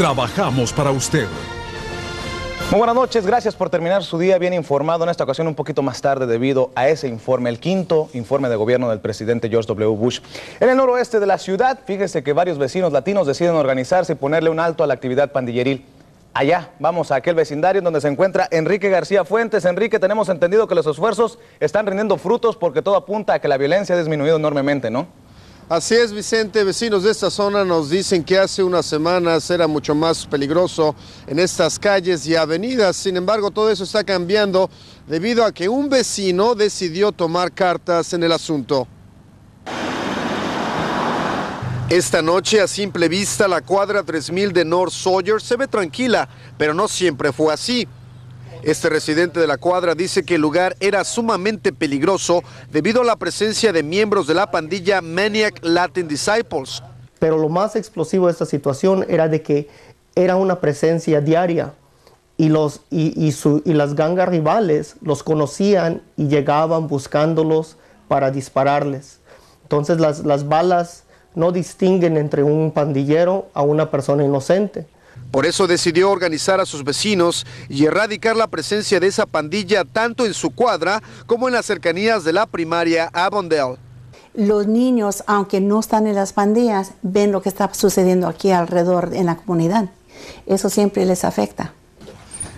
Trabajamos para usted. Muy buenas noches, gracias por terminar su día bien informado, en esta ocasión un poquito más tarde debido a ese informe, el quinto informe de gobierno del presidente George W. Bush. En el noroeste de la ciudad, fíjese que varios vecinos latinos deciden organizarse y ponerle un alto a la actividad pandilleril. Allá, vamos a aquel vecindario donde se encuentra Enrique García Fuentes. Enrique, tenemos entendido que los esfuerzos están rindiendo frutos porque todo apunta a que la violencia ha disminuido enormemente, ¿no? Así es, Vicente. Vecinos de esta zona nos dicen que hace unas semanas era mucho más peligroso en estas calles y avenidas. Sin embargo, todo eso está cambiando debido a que un vecino decidió tomar cartas en el asunto. Esta noche, a simple vista, la cuadra 3000 de North Sawyer se ve tranquila, pero no siempre fue así. Este residente de la cuadra dice que el lugar era sumamente peligroso debido a la presencia de miembros de la pandilla Maniac Latin Disciples. Pero lo más explosivo de esta situación era de que era una presencia diaria y, los, y, las gangas rivales los conocían y llegaban buscándolos para dispararles. Entonces las, las balas no distinguen entre un pandillero a una persona inocente. Por eso decidió organizar a sus vecinos y erradicar la presencia de esa pandilla tanto en su cuadra como en las cercanías de la primaria Avondale. Los niños, aunque no están en las pandillas, ven lo que está sucediendo aquí alrededor en la comunidad. Eso siempre les afecta.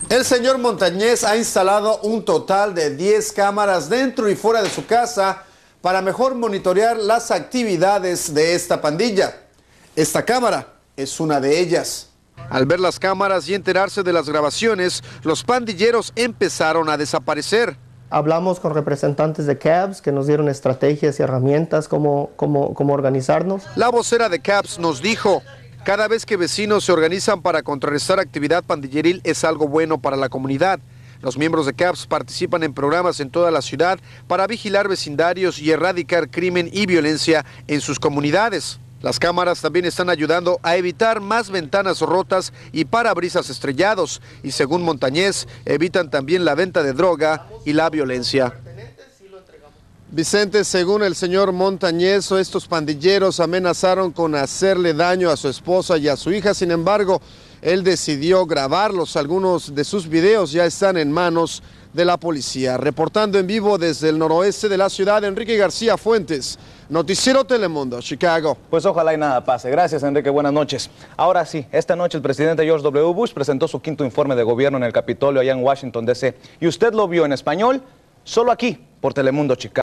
El señor Montañez ha instalado un total de 10 cámaras dentro y fuera de su casa para mejor monitorear las actividades de esta pandilla. Esta cámara es una de ellas. Al ver las cámaras y enterarse de las grabaciones, los pandilleros empezaron a desaparecer. Hablamos con representantes de CAPS que nos dieron estrategias y herramientas, como organizarnos. La vocera de CAPS nos dijo, cada vez que vecinos se organizan para contrarrestar actividad pandilleril es algo bueno para la comunidad. Los miembros de CAPS participan en programas en toda la ciudad para vigilar vecindarios y erradicar crimen y violencia en sus comunidades. Las cámaras también están ayudando a evitar más ventanas rotas y parabrisas estrellados y según Montañez evitan también la venta de droga y la violencia. Vicente, según el señor Montañez, estos pandilleros amenazaron con hacerle daño a su esposa y a su hija. Sin embargo, él decidió grabarlos. Algunos de sus videos ya están en manos de la policía. Reportando en vivo desde el noroeste de la ciudad, Enrique García Fuentes, Noticiero Telemundo, Chicago. Pues ojalá y nada pase. Gracias, Enrique. Buenas noches. Ahora sí, esta noche el presidente George W. Bush presentó su quinto informe de gobierno en el Capitolio allá en Washington, D.C. Y usted lo vio en español, solo aquí, por Telemundo, Chicago.